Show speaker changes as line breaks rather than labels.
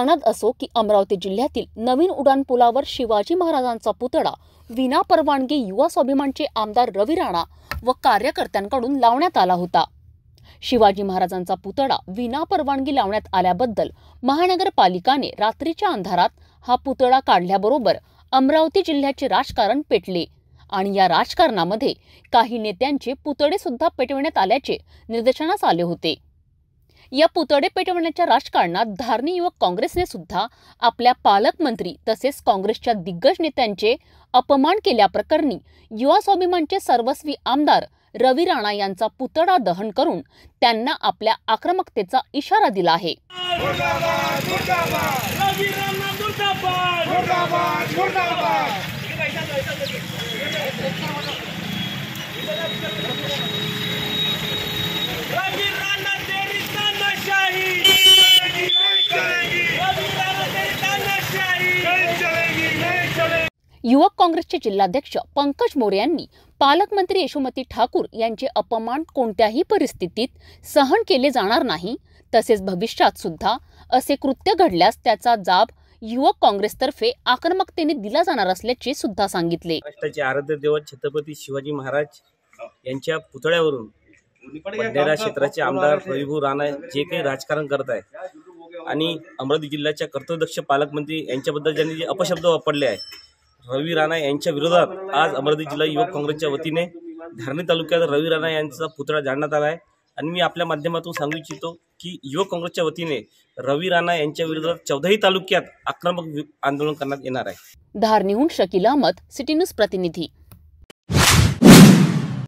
जाणत असो की अमरावती जिल्ह्यातील नवीन उड्डाण पुलावर शिवाजी महाराजांचा पुतळा विना परवानगी युवा स्वाभिमानचे आमदार रवी राणा व कार्यकर्त्यांकडून लावण्यात आला होता शिवाजी महाराजांचा पुतळा विना परवानगी लावण्यात आल्याबद्दल महानगरपालिकाने रात्रीच्या अंधारात हा पुतळा काढल्याबरोबर अमरावती जिल्ह्याचे राजकारण पेटले आणि या राजकारणामध्ये काही नेत्यांचे पुतळे सुद्धा पेटविण्यात आल्याचे निदर्शनास आले होते या पुतडे पेटवण्याच्या राजकारणात धारणी युवक काँग्रेसने सुद्धा आपल्या पालकमंत्री तसेच काँग्रेसच्या दिग्गज नेत्यांचे अपमान केल्याप्रकरणी युवा स्वाभिमानचे सर्वस्वी आमदार रवी राणा यांचा पुतळा दहन करून त्यांना आपल्या आक्रमकतेचा इशारा दिला आहे युवक काँग्रेसचे जिल्हाध्यक्ष पंकज मोरे यांनी पालकमंत्री यशोमती ठाकूर यांचे अपमान कोणत्याही परिस्थितीत सहन केले जाणार नाही तसेच भविष्यात सुद्धा असे कृत्य घडल्यास त्याचा जाब युवक काँग्रेस तर्फे आक्रमकतेने दिला जाणार असल्याचे सुद्धा सांगितले
आराध्य देवत छत्रपती शिवाजी महाराज यांच्या पुतळ्यावरून बंडेरा क्षेत्राचे आमदार रविभाऊ राणा जे काही राजकारण करत आहे आणि अमरावती जिल्ह्याच्या कर्तव्यदक्ष पालकमंत्री यांच्याबद्दल ज्यांनी जे अपशब्द वापरले आहेत रवी राणा यांच्या विरोधात आज अमरावती जिल्हा युवक काँग्रेसच्या वतीने धारणी तालुक्यात रवी राणा यांचा पुतळा जाणण्यात आला आहे आणि मी आपल्या माध्यमातून सांगू इच्छितो की युवक काँग्रेसच्या वतीने रवी राणा यांच्या विरोधात चौदाही तालुक्यात आक्रमक आंदोलन करण्यात येणार आहे
धारणीहून शकील अहमद सिटी न्यूज प्रतिनिधी